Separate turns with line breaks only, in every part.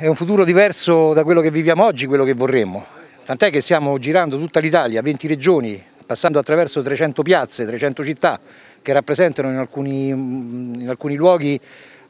È un futuro diverso da quello che viviamo oggi, quello che vorremmo. Tant'è che stiamo girando tutta l'Italia, 20 regioni, passando attraverso 300 piazze, 300 città che rappresentano in alcuni, mm, in alcuni luoghi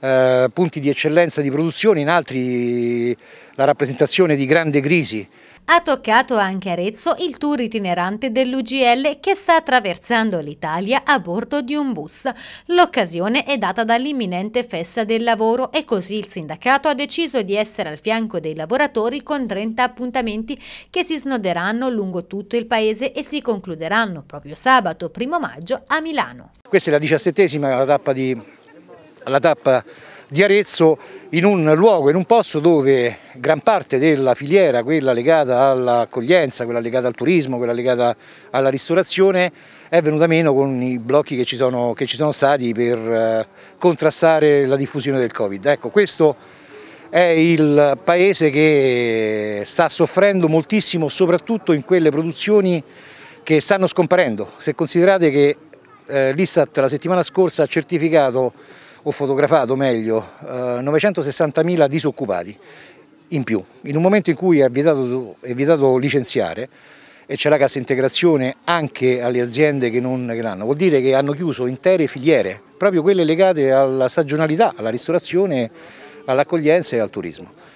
eh, punti di eccellenza di produzione, in altri la rappresentazione di grande crisi.
Ha toccato anche Arezzo il tour itinerante dell'UGL che sta attraversando l'Italia a bordo di un bus. L'occasione è data dall'imminente festa del lavoro e così il sindacato ha deciso di essere al fianco dei lavoratori con 30 appuntamenti che si snoderanno lungo tutto il paese e si concluderanno proprio sabato 1 maggio a Milano.
Questa è la diciassettesima tappa di alla tappa di Arezzo in un luogo, in un posto dove gran parte della filiera, quella legata all'accoglienza, quella legata al turismo, quella legata alla ristorazione, è venuta meno con i blocchi che ci sono, che ci sono stati per eh, contrastare la diffusione del Covid. Ecco, questo è il paese che sta soffrendo moltissimo, soprattutto in quelle produzioni che stanno scomparendo. Se considerate che eh, l'Istat la settimana scorsa ha certificato ho fotografato meglio eh, 960.000 disoccupati in più, in un momento in cui è vietato, è vietato licenziare e c'è la cassa integrazione anche alle aziende che non che l'hanno, vuol dire che hanno chiuso intere filiere, proprio quelle legate alla stagionalità, alla ristorazione, all'accoglienza e al turismo.